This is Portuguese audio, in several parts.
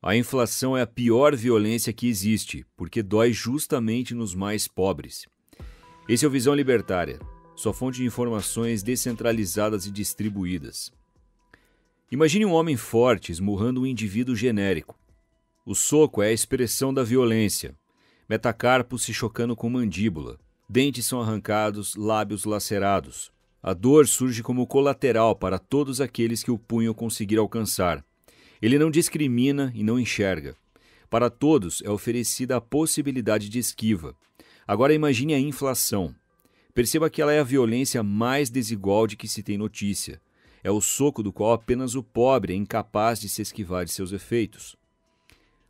A inflação é a pior violência que existe, porque dói justamente nos mais pobres. Esse é o Visão Libertária, sua fonte de informações descentralizadas e distribuídas. Imagine um homem forte esmurrando um indivíduo genérico. O soco é a expressão da violência, metacarpos se chocando com mandíbula, dentes são arrancados, lábios lacerados. A dor surge como colateral para todos aqueles que o punho conseguir alcançar. Ele não discrimina e não enxerga. Para todos é oferecida a possibilidade de esquiva. Agora imagine a inflação. Perceba que ela é a violência mais desigual de que se tem notícia. É o soco do qual apenas o pobre é incapaz de se esquivar de seus efeitos.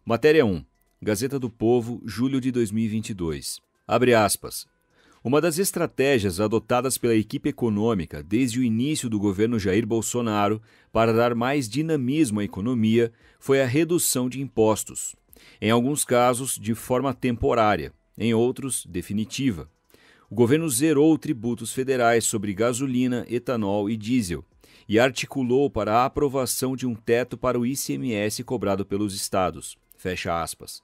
Matéria 1. Gazeta do Povo, julho de 2022. Abre aspas. Uma das estratégias adotadas pela equipe econômica desde o início do governo Jair Bolsonaro para dar mais dinamismo à economia foi a redução de impostos, em alguns casos de forma temporária, em outros definitiva. O governo zerou tributos federais sobre gasolina, etanol e diesel e articulou para a aprovação de um teto para o ICMS cobrado pelos estados. Fecha aspas.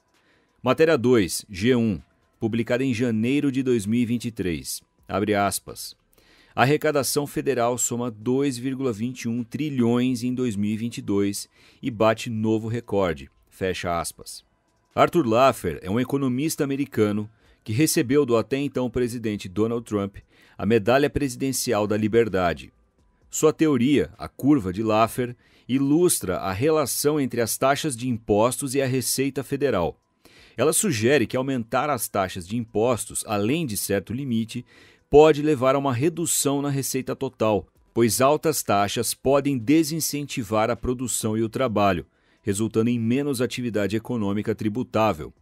Matéria 2, G1 publicada em janeiro de 2023. Abre aspas. A arrecadação federal soma 2,21 trilhões em 2022 e bate novo recorde. Fecha aspas. Arthur Laffer é um economista americano que recebeu do até então presidente Donald Trump a Medalha Presidencial da Liberdade. Sua teoria, a curva de Laffer, ilustra a relação entre as taxas de impostos e a Receita Federal. Ela sugere que aumentar as taxas de impostos além de certo limite pode levar a uma redução na receita total, pois altas taxas podem desincentivar a produção e o trabalho, resultando em menos atividade econômica tributável.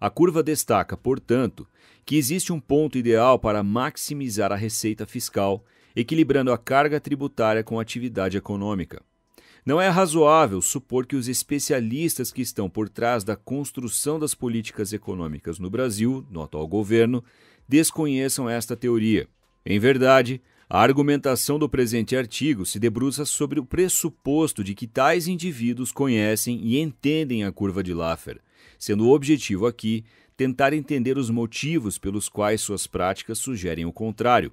A curva destaca, portanto, que existe um ponto ideal para maximizar a receita fiscal, equilibrando a carga tributária com a atividade econômica. Não é razoável supor que os especialistas que estão por trás da construção das políticas econômicas no Brasil, no atual governo, desconheçam esta teoria. Em verdade, a argumentação do presente artigo se debruça sobre o pressuposto de que tais indivíduos conhecem e entendem a curva de Laffer, sendo o objetivo aqui tentar entender os motivos pelos quais suas práticas sugerem o contrário.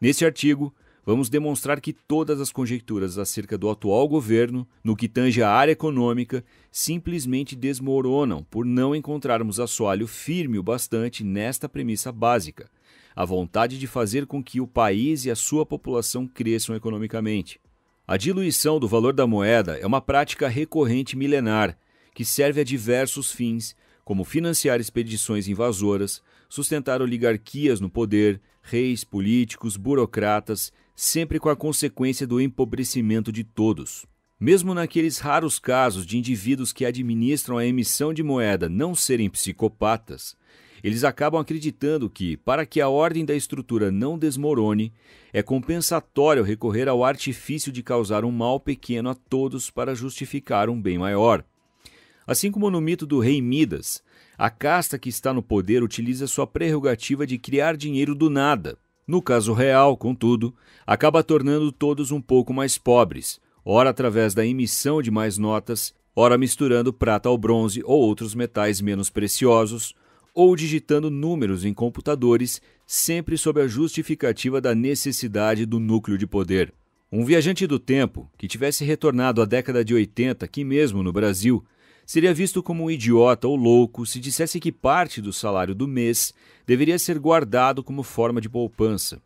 Neste artigo, vamos demonstrar que todas as conjecturas acerca do atual governo, no que tange à área econômica, simplesmente desmoronam por não encontrarmos assoalho firme o bastante nesta premissa básica: a vontade de fazer com que o país e a sua população cresçam economicamente. A diluição do valor da moeda é uma prática recorrente milenar que serve a diversos fins, como financiar expedições invasoras, sustentar oligarquias no poder, reis, políticos, burocratas, sempre com a consequência do empobrecimento de todos. Mesmo naqueles raros casos de indivíduos que administram a emissão de moeda não serem psicopatas, eles acabam acreditando que, para que a ordem da estrutura não desmorone, é compensatório recorrer ao artifício de causar um mal pequeno a todos para justificar um bem maior. Assim como no mito do rei Midas, a casta que está no poder utiliza sua prerrogativa de criar dinheiro do nada no caso real, contudo, acaba tornando todos um pouco mais pobres, ora através da emissão de mais notas, ora misturando prata ao bronze ou outros metais menos preciosos, ou digitando números em computadores, sempre sob a justificativa da necessidade do núcleo de poder. Um viajante do tempo que tivesse retornado à década de 80, aqui mesmo no Brasil, seria visto como um idiota ou louco se dissesse que parte do salário do mês deveria ser guardado como forma de poupança.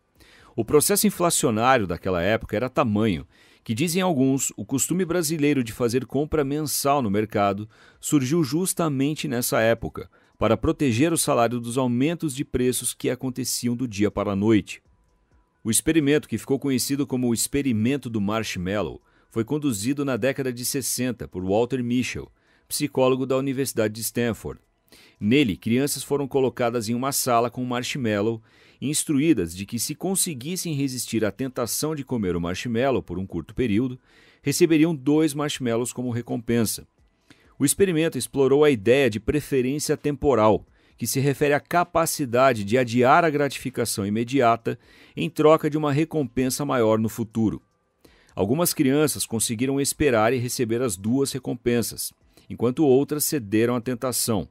O processo inflacionário daquela época era tamanho que, dizem alguns, o costume brasileiro de fazer compra mensal no mercado surgiu justamente nessa época, para proteger o salário dos aumentos de preços que aconteciam do dia para a noite. O experimento, que ficou conhecido como o experimento do marshmallow, foi conduzido na década de 60 por Walter Mischel, psicólogo da Universidade de Stanford. Nele, crianças foram colocadas em uma sala com marshmallow, instruídas de que se conseguissem resistir à tentação de comer o marshmallow por um curto período, receberiam dois marshmallows como recompensa. O experimento explorou a ideia de preferência temporal, que se refere à capacidade de adiar a gratificação imediata em troca de uma recompensa maior no futuro. Algumas crianças conseguiram esperar e receber as duas recompensas enquanto outras cederam à tentação.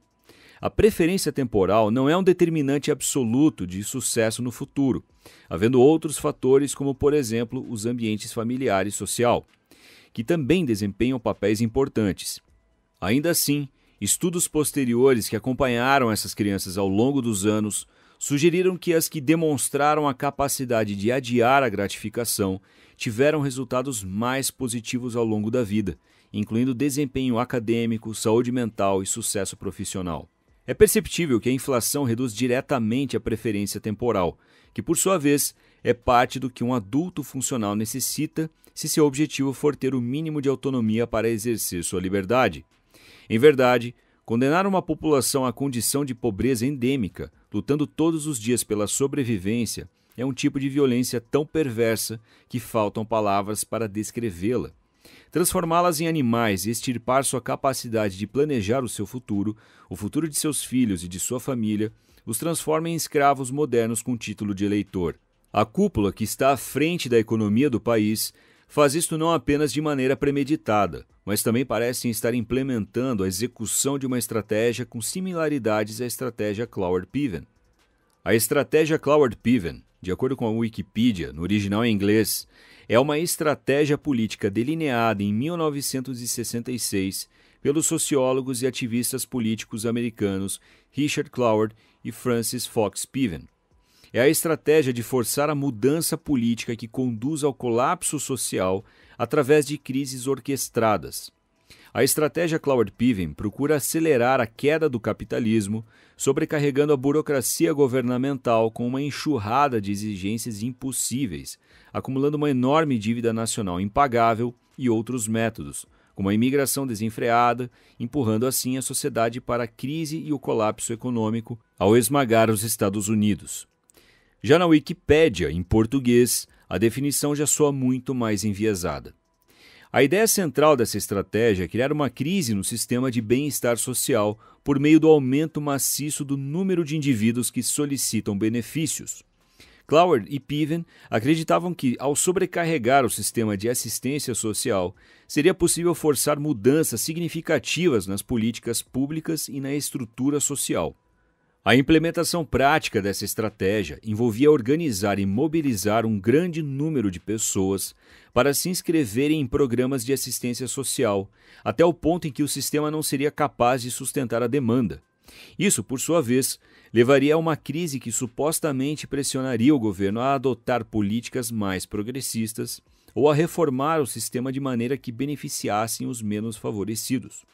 A preferência temporal não é um determinante absoluto de sucesso no futuro, havendo outros fatores, como por exemplo os ambientes familiares e social, que também desempenham papéis importantes. Ainda assim, estudos posteriores que acompanharam essas crianças ao longo dos anos sugeriram que as que demonstraram a capacidade de adiar a gratificação tiveram resultados mais positivos ao longo da vida, incluindo desempenho acadêmico, saúde mental e sucesso profissional. É perceptível que a inflação reduz diretamente a preferência temporal, que por sua vez é parte do que um adulto funcional necessita se seu objetivo for ter o mínimo de autonomia para exercer sua liberdade. Em verdade, condenar uma população à condição de pobreza endêmica, lutando todos os dias pela sobrevivência, é um tipo de violência tão perversa que faltam palavras para descrevê-la. Transformá-las em animais e extirpar sua capacidade de planejar o seu futuro, o futuro de seus filhos e de sua família, os transforma em escravos modernos com título de eleitor. A cúpula que está à frente da economia do país faz isto não apenas de maneira premeditada, mas também parecem estar implementando a execução de uma estratégia com similaridades à estratégia Cloward-Piven. A estratégia Cloward-Piven, de acordo com a Wikipedia, no original em inglês, é uma estratégia política delineada em 1966 pelos sociólogos e ativistas políticos americanos Richard Cloward e Francis Fox Piven. É a estratégia de forçar a mudança política que conduz ao colapso social através de crises orquestradas. A estratégia Cloud Piven procura acelerar a queda do capitalismo, sobrecarregando a burocracia governamental com uma enxurrada de exigências impossíveis, acumulando uma enorme dívida nacional impagável e outros métodos, como a imigração desenfreada, empurrando assim a sociedade para a crise e o colapso econômico ao esmagar os Estados Unidos. Já na Wikipédia, em português, a definição já soa muito mais enviesada. A ideia central dessa estratégia é criar uma crise no sistema de bem-estar social por meio do aumento maciço do número de indivíduos que solicitam benefícios. Cloward e Piven acreditavam que, ao sobrecarregar o sistema de assistência social, seria possível forçar mudanças significativas nas políticas públicas e na estrutura social. A implementação prática dessa estratégia envolvia organizar e mobilizar um grande número de pessoas para se inscreverem em programas de assistência social, até o ponto em que o sistema não seria capaz de sustentar a demanda. Isso, por sua vez, levaria a uma crise que supostamente pressionaria o governo a adotar políticas mais progressistas ou a reformar o sistema de maneira que beneficiassem os menos favorecidos.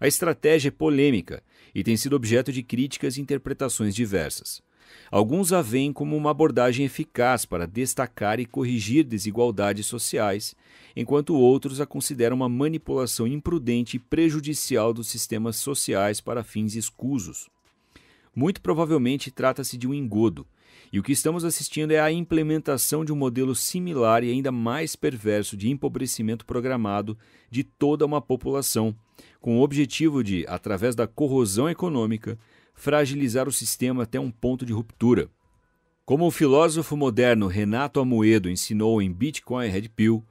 A estratégia é polêmica e tem sido objeto de críticas e interpretações diversas. Alguns a veem como uma abordagem eficaz para destacar e corrigir desigualdades sociais, enquanto outros a consideram uma manipulação imprudente e prejudicial dos sistemas sociais para fins escusos. Muito provavelmente trata-se de um engodo e o que estamos assistindo é a implementação de um modelo similar e ainda mais perverso de empobrecimento programado de toda uma população, com o objetivo de, através da corrosão econômica, fragilizar o sistema até um ponto de ruptura. Como o filósofo moderno Renato Amoedo ensinou em Bitcoin Red Pill,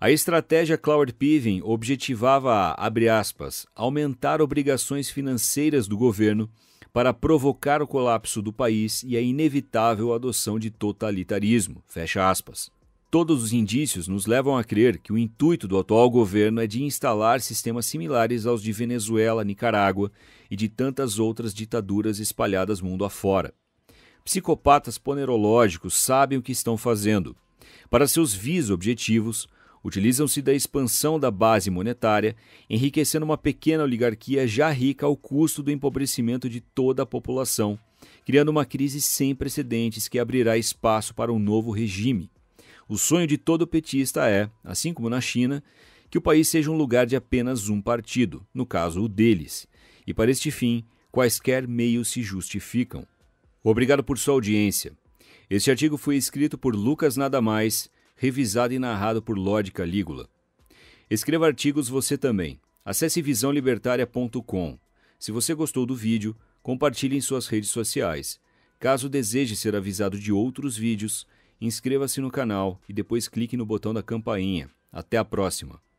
a estratégia Cloud Piven objetivava, a, aspas, aumentar obrigações financeiras do governo para provocar o colapso do país e a inevitável adoção de totalitarismo. Fecha aspas. Todos os indícios nos levam a crer que o intuito do atual governo é de instalar sistemas similares aos de Venezuela, Nicarágua e de tantas outras ditaduras espalhadas mundo afora. Psicopatas ponerológicos sabem o que estão fazendo. Para seus vis objetivos, utilizam-se da expansão da base monetária, enriquecendo uma pequena oligarquia já rica ao custo do empobrecimento de toda a população, criando uma crise sem precedentes que abrirá espaço para um novo regime. O sonho de todo petista é, assim como na China, que o país seja um lugar de apenas um partido, no caso o deles. E para este fim, quaisquer meios se justificam. Obrigado por sua audiência. Este artigo foi escrito por Lucas Nada Mais revisado e narrado por Lord Calígula. Escreva artigos você também. Acesse visãolibertaria.com. Se você gostou do vídeo, compartilhe em suas redes sociais. Caso deseje ser avisado de outros vídeos, inscreva-se no canal e depois clique no botão da campainha. Até a próxima!